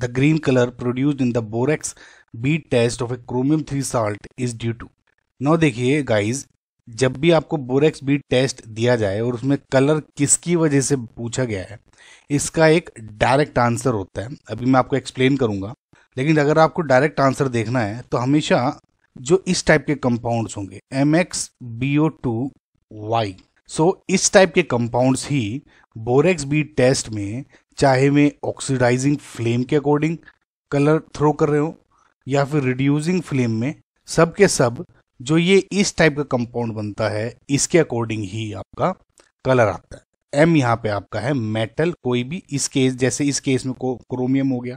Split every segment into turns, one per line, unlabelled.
The green color produced in the borax bead test of a chromium 3 salt is due to. नौ देखिए guys जब भी आपको borax bead test दिया जाए और उसमें कलर किसकी वजह से पूछा गया है इसका एक डायरेक्ट आंसर होता है अभी मैं आपको एक्सप्लेन करूंगा लेकिन अगर आपको डायरेक्ट आंसर देखना है तो हमेशा जो इस टाइप के कंपाउंड्स होंगे M X B O two Y so इस टाइप के कंपाउंड्स ही बोरेक्स बीट टेस्ट में चाहे मैं ऑक्सीडाइजिंग फ्लेम के अकॉर्डिंग कलर थ्रो कर रहे हो या फिर रिड्यूसिंग फ्लेम में सब के सब जो ये इस टाइप का कंपाउंड बनता है इसके अकॉर्डिंग ही आपका कलर आता है एम यहाँ पे आपका है मेटल कोई भी इस केस जैसे इस केस में को, क्रोमियम हो गया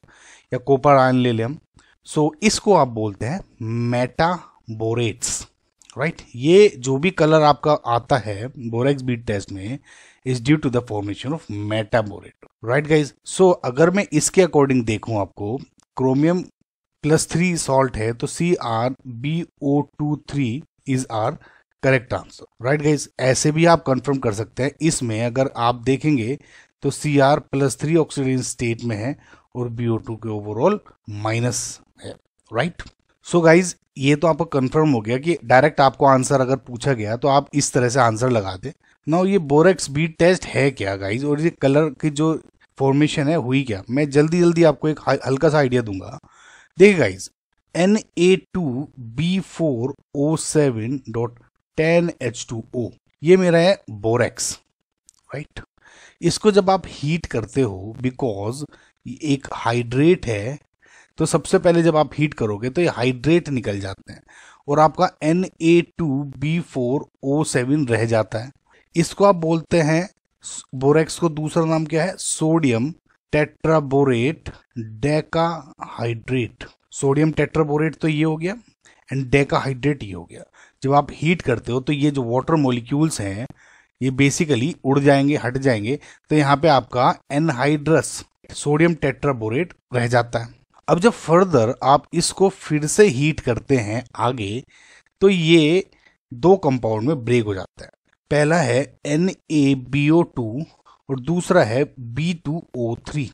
या कोपर आयन ले लें हम सो इसको आप बोलते हैं मेटा बोरेट्स राइट ये जो भी कलर आपका आता है बोरेक्स बीट टेस्ट में is due to the formation of metaborate right guys so अगर मैं इसके अकॉर्डिंग देखू आपको क्रोमियम प्लस थ्री सॉल्ट है तो C R B O two three is our correct answer right guys ऐसे भी आप कंफर्म कर सकते हैं इसमें अगर आप देखेंगे तो C R plus three oxygen state में है और बी ओ टू के ओवरऑल माइनस है right right? So so guys ये तो आपको कंफर्म हो गया कि डायरेक्ट आपको आंसर अगर पूछा गया तो आप इस तरह से आंसर लगा दे ना ये बोरेक्स बीट टेस्ट है क्या गाइज और ये कलर की जो फॉर्मेशन है हुई क्या मैं जल्दी जल्दी आपको एक हल्का सा आइडिया दूंगा देखिए guys N A two B four O seven dot ten H two O ये मेरा है बोरेक्स राइट इसको जब आप हीट करते हो बिकॉज एक हाइड्रेट है तो सबसे पहले जब आप हीट करोगे तो ये हाइड्रेट निकल जाते हैं और आपका N A two B four O seven रह जाता है इसको आप बोलते हैं बोरेक्स को दूसरा नाम क्या है sodium tetraborate decahydrate sodium tetraborate तो ये हो गया एंड डेकाहाइड्रेट ये हो गया जब आप हीट करते हो तो ये जो वाटर मोलिक्यूल्स हैं ये बेसिकली उड़ जाएंगे हट जाएंगे तो यहाँ पे आपका एनहाइड्रस सोडियम टेट्राबोरेट रह जाता है अब जब फर्दर आप इसको फिर से हीट करते हैं आगे तो ये दो कंपाउंड में ब्रेक हो जाता है पहला है N A B O two और दूसरा है B two O three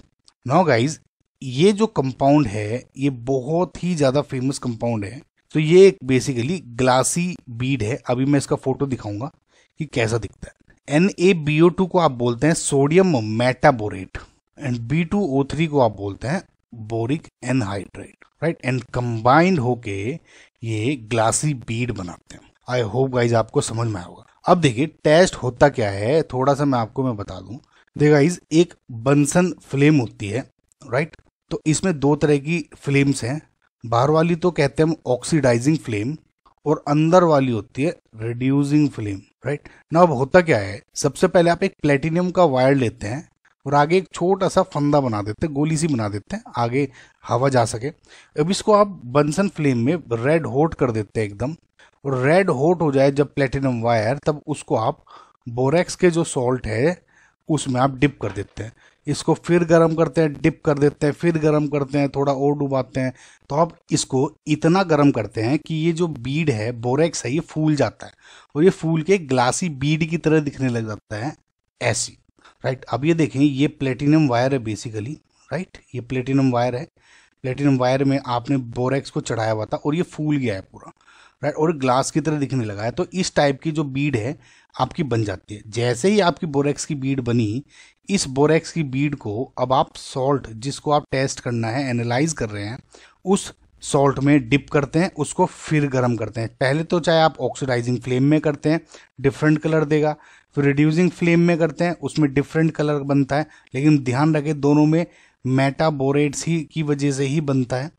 now guys ये जो कंपाउंड है ये बहुत ही ज़्यादा फेमस कंपाउंड है तो ये एक बेसिकली ग्लासी बीड है अभी मैं इसका फोटो दिखाऊंगा कि कैसा दिखता है N A B O two को आप बोलते हैं sodium metaborate and B two O three को आप बोलते हैं boric anhydride right and combined होके ये ग्लासी बीड बनाते हैं आई होप गाइज आपको समझ में आएगा अब देखिए टेस्ट होता क्या है थोड़ा सा मैं आपको मैं बता दूं देखा इस एक बंसन फ्लेम होती है राइट तो इसमें दो तरह की फ्लेम्स हैं बाहर वाली तो कहते हैं हम ऑक्सीडाइजिंग फ्लेम और अंदर वाली होती है रिड्यूसिंग फ्लेम राइट ना अब होता क्या है सबसे पहले आप एक प्लेटिनियम का वायर लेते हैं और आगे एक छोटा सा फंदा बना देते हैं गोली सी बना देते हैं आगे हवा जा सके अब इसको आप बंसन फ्लेम में रेड हॉट कर देते हैं एकदम और रेड हॉट हो जाए जब प्लेटिनम वायर तब उसको आप बोरेक्स के जो सॉल्ट है उसमें आप डिप कर देते हैं इसको फिर गर्म करते हैं डिप कर देते हैं फिर गर्म करते हैं थोड़ा और डुबाते हैं तो आप इसको इतना गर्म करते हैं कि ये जो बीड है बोरेक्स है ये फूल जाता है और ये फूल के ग्लासी बीड की तरह दिखने लग जाता है ऐसी राइट right? अब ये देखें ये प्लेटिनम वायर है बेसिकली राइट right? ये प्लेटिनम वायर है प्लेटिनम वायर में आपने बोरेक्स को चढ़ाया हुआ था और ये फूल गया है पूरा राइट और ग्लास की तरह दिखने लगा है तो इस टाइप की जो बीड है आपकी बन जाती है जैसे ही आपकी बोरेक्स की बीड बनी इस बोरेक्स की बीड को अब आप सॉल्ट जिसको आप टेस्ट करना है एनालाइज कर रहे हैं उस सॉल्ट में डिप करते हैं उसको फिर गर्म करते हैं पहले तो चाहे आप ऑक्सीडाइजिंग फ्लेम में करते हैं डिफरेंट कलर देगा फिर रिड्यूसिंग फ्लेम में करते हैं उसमें डिफरेंट कलर बनता है लेकिन ध्यान रखें दोनों में मेटाबोरेट्स ही की वजह से ही बनता है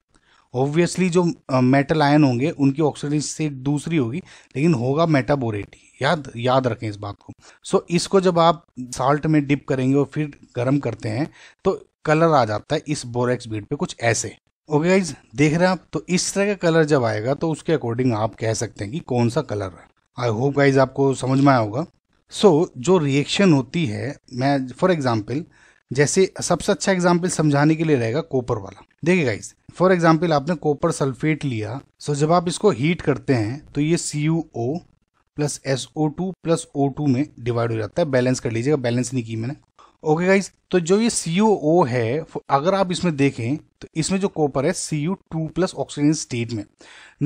ऑब्वियसली जो मेटल आयन होंगे उनकी ऑक्सीडाइज से दूसरी होगी लेकिन होगा मेटाबोरेट ही याद याद रखें इस बात को सो so, इसको जब आप साल्ट में डिप करेंगे और फिर गर्म करते हैं तो कलर आ जाता है इस बोरेक्स बीट पे कुछ ऐसे ओके गाइज देख रहे हैं आप तो इस तरह का कलर जब आएगा तो उसके अकॉर्डिंग आप कह सकते हैं कि कौन सा कलर है आई होप गाइज आपको समझ में आया होगा सो so, जो रिएक्शन होती है मैं फॉर एग्जाम्पल जैसे सबसे अच्छा एग्जाम्पल समझाने के लिए रहेगा कॉपर वाला देखिए गाइज फॉर एग्जाम्पल आपने कॉपर सल्फेट लिया सो so जब आप इसको हीट करते हैं तो ये C U O plus S O two plus O two में डिवाइड हो जाता है बैलेंस कर लीजिएगा बैलेंस नहीं की मैंने ओके okay गाइज तो जो ये सी ओ है अगर आप इसमें देखें तो इसमें जो कॉपर है C U two plus oxygen state में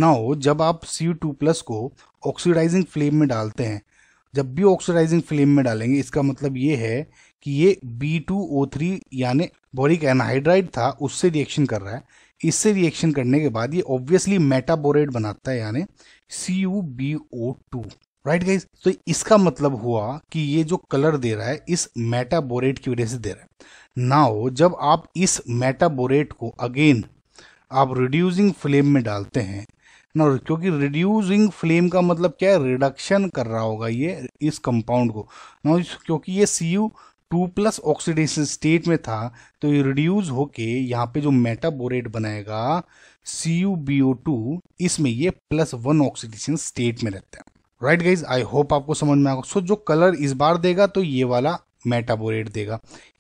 ना हो जब आप सी यू टू प्लस को ऑक्सीडाइजिंग फ्लेम में डालते हैं जब भी ऑक्सीडाइजिंग फ्लेम में डालेंगे इसका मतलब ये है कि ये बी टू ओ थ्री यानी बोरिक एनहाइड्राइड था उससे रिएक्शन कर रहा है इससे रिएक्शन करने के बाद ये ऑब्वियसली मेटाबोरेट बनाता है यानि C U B O two right guys तो इसका मतलब हुआ कि ये जो कलर दे रहा है इस मेटाबोरेट की वजह से दे रहा है नाउ जब आप इस मेटाबोरेट को अगेन आप रिड्यूसिंग फ्लेम में डालते हैं ना क्योंकि रिड्यूसिंग फ्लेम का मतलब क्या है रिडक्शन कर रहा होगा ये इस कंपाउंड को ना क्योंकि ये C U two plus oxidation state में था तो ये रिड्यूज होके यहाँ पे जो मेटाबोरेट बनाएगा C U B O two इसमें ये प्लस वन ऑक्सीडेशन स्टेट में रहता है राइट गाइज आई होप आपको समझ में आएगा सो जो कलर इस बार देगा तो ये वाला मेटाबोरेट देगा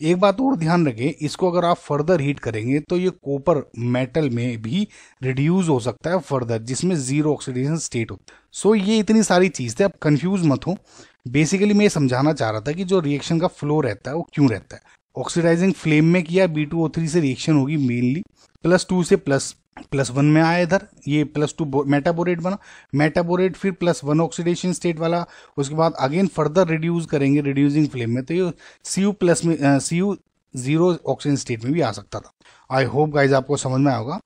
एक बात और ध्यान रखें इसको अगर आप फर्दर हीट करेंगे तो ये कॉपर मेटल में भी रिड्यूस हो सकता है फर्दर जिसमें जीरो ऑक्सीडेशन स्टेट होता है सो ये इतनी सारी चीज़ थे आप कंफ्यूज मत हो बेसिकली मैं ये समझाना चाह रहा था कि जो रिएक्शन का फ्लो रहता है वो क्यों रहता है ऑक्सीडाइजिंग फ्लेम में किया बी से रिएक्शन होगी मेनली प्लस टू से प्लस प्लस वन में आया इधर ये प्लस टू मेटाबोरेट बना मेटाबोरेट फिर प्लस वन ऑक्सीडेशन स्टेट वाला उसके बाद अगेन फर्दर रिड्यूस करेंगे रिड्यूसिंग फ्लेम में तो ये सी यू प्लस में C U zero oxygen state में भी आ सकता था आई होप गाइज आपको समझ में आएगा